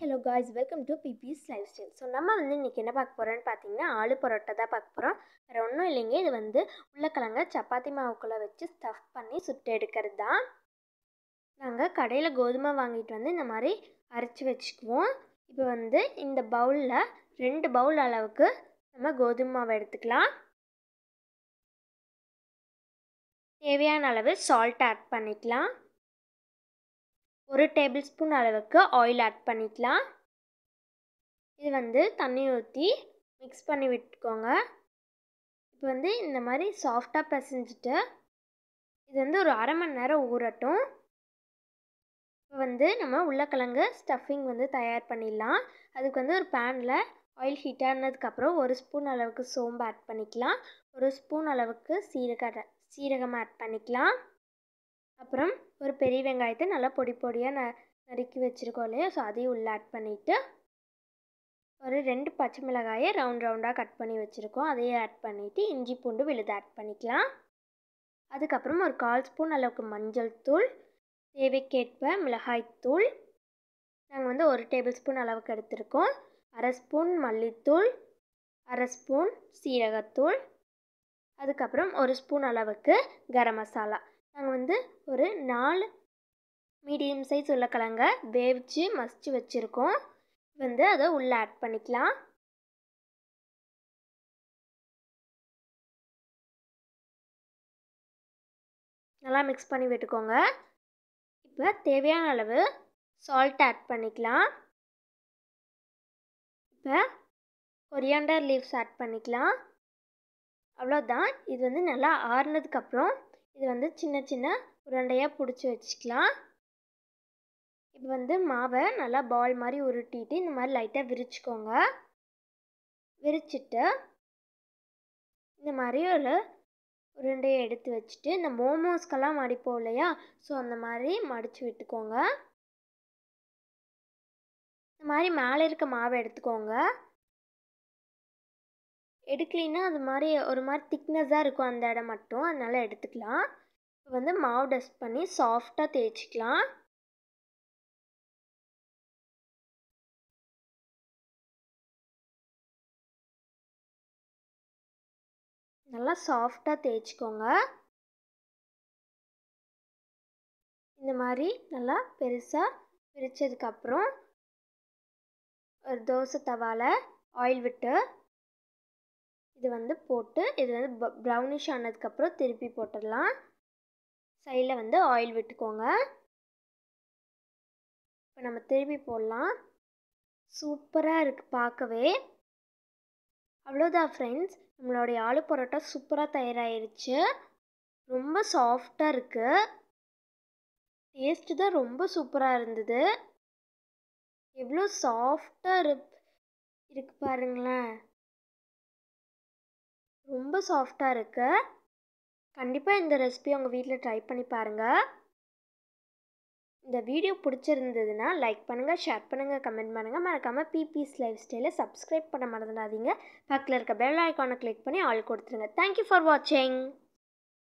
hello guys welcome to பிபிஸ் lifestyle so நம்ம வந்து இன்றைக்கி என்ன பார்க்க போகிறோன்னு பார்த்தீங்கன்னா ஆலு பரோட்டா தான் பார்க்க போகிறோம் வேறு ஒன்றும் இல்லைங்க இது வந்து உள்ளக்கிழங்க சப்பாத்தி மாவுக்குள்ளே வச்சு ஸ்டஃப் பண்ணி சுட்டு எடுக்கிறது தான் நாங்கள் கடையில் கோதுமை வாங்கிட்டு வந்து இந்த மாதிரி அரைச்சி வச்சுக்குவோம் இப்போ வந்து இந்த பவுலில் ரெண்டு பவுல் அளவுக்கு நம்ம கோதுமை மாவை எடுத்துக்கலாம் தேவையான அளவு சால்ட் ஆட் பண்ணிக்கலாம் ஒரு டேபிள் ஸ்பூன் அளவுக்கு ஆயில் ஆட் பண்ணிக்கலாம் இது வந்து தண்ணி ஊற்றி மிக்ஸ் பண்ணி விட்டுக்கோங்க இப்போ வந்து இந்த மாதிரி சாஃப்டாக பிசைஞ்சிட்டு இது வந்து ஒரு அரை மணி நேரம் ஊறட்டும் இப்போ வந்து நம்ம உள்ளக்கிழங்கு ஸ்டஃபிங் வந்து தயார் பண்ணிடலாம் அதுக்கு வந்து ஒரு பேனில் ஆயில் ஹீட் ஆனதுக்கப்புறம் ஒரு ஸ்பூன் அளவுக்கு சோம்பு ஆட் பண்ணிக்கலாம் ஒரு ஸ்பூன் அளவுக்கு சீரக சீரகம் ஆட் பண்ணிக்கலாம் அப்புறம் ஒரு பெரிய வெங்காயத்தை நல்லா பொடி பொடியாக ந நறுக்கி வச்சுருக்கோம் இல்லையா ஸோ அதையும் உள்ளே ஆட் பண்ணிவிட்டு ஒரு ரெண்டு பச்சை மிளகாயை ரவுண்ட் ரவுண்டாக கட் பண்ணி வச்சுருக்கோம் அதையும் ஆட் பண்ணிவிட்டு இஞ்சி பூண்டு விழுது ஆட் பண்ணிக்கலாம் அதுக்கப்புறம் ஒரு கால் ஸ்பூன் அளவுக்கு மஞ்சள் தூள் தேவைக்கேற்ப மிளகாய் தூள் நாங்கள் வந்து ஒரு டேபிள் ஸ்பூன் அளவுக்கு எடுத்திருக்கோம் அரை ஸ்பூன் மல்லித்தூள் அரை ஸ்பூன் சீரகத்தூள் அதுக்கப்புறம் ஒரு ஸ்பூன் அளவுக்கு கரம் மசாலா நாங்கள் வந்து ஒரு நாலு மீடியம் சைஸ் உள்ள கிழங்க வேவிச்சு மசிச்சு வச்சுருக்கோம் வந்து அதை உள்ளே ஆட் பண்ணிக்கலாம் நல்லா மிக்ஸ் பண்ணி விட்டுக்கோங்க இப்போ தேவையான அளவு சால்ட் ஆட் பண்ணிக்கலாம் இப்போ கொரியாண்டர் லீவ்ஸ் ஆட் பண்ணிக்கலாம் அவ்வளோதான் இது வந்து நல்லா ஆறுனதுக்கப்புறம் இது வந்து சின்ன சின்ன உருண்டையாக பிடிச்சி வச்சுக்கலாம் இப்போ வந்து மாவை நல்லா பால் மாதிரி உருட்டிட்டு இந்த மாதிரி லைட்டாக விரிச்சுக்கோங்க விரிச்சிட்டு இந்த மாதிரி ஒரு உருண்டையை எடுத்து வச்சுட்டு இந்த மோமோஸ்க்கெல்லாம் மடிப்போம் இல்லையா ஸோ அந்த மாதிரி மடித்து விட்டுக்கோங்க இந்த மாதிரி மேலே இருக்க மாவை எடுத்துக்கோங்க எடுக்கலைன்னா அது மாதிரி ஒரு மாதிரி திக்னஸாக இருக்கும் அந்த இடம் மட்டும் அதனால் எடுத்துக்கலாம் இப்போ வந்து மாவு டஸ்ட் பண்ணி சாஃப்டாக தேய்ச்சிக்கலாம் நல்லா சாஃப்டாக தேய்ச்சிக்கோங்க இந்த மாதிரி நல்லா பெருசாக பிரித்ததுக்கப்புறம் ஒரு தோசை தவாவில் ஆயில் விட்டு இது வந்து போட்டு இது வந்து ப்ரௌனிஷ் ஆனதுக்கப்புறம் திருப்பி போட்டுடலாம் சைடில் வந்து ஆயில் விட்டுக்கோங்க இப்போ நம்ம திருப்பி போடலாம் சூப்பராக இருக்குது பார்க்கவே அவ்வளோதான் ஃப்ரெண்ட்ஸ் நம்மளுடைய ஆலு பரோட்டா சூப்பராக தயாராகிருச்சு ரொம்ப சாஃப்டாக இருக்குது டேஸ்ட்டு தான் ரொம்ப சூப்பராக இருந்தது எவ்வளோ சாஃப்டாக இரு இருக்கு பாருங்களேன் ரொம்ப சாஃப்டாக இருக்குது கண்டிப்பாக இந்த ரெசிபி உங்கள் வீட்டில் ட்ரை பண்ணி பாருங்கள் இந்த வீடியோ பிடிச்சிருந்ததுன்னா லைக் பண்ணுங்கள் ஷேர் பண்ணுங்கள் கமெண்ட் பண்ணுங்கள் மறக்காமல் பிபிஸ் லைஃப் ஸ்டைலை சப்ஸ்கிரைப் பண்ண மறந்துடாதீங்க பக்கத்தில் இருக்க பெல் ஐக்கானை கிளிக் பண்ணி ஆள் கொடுத்துருங்க தேங்க்யூ ஃபார் வாட்சிங்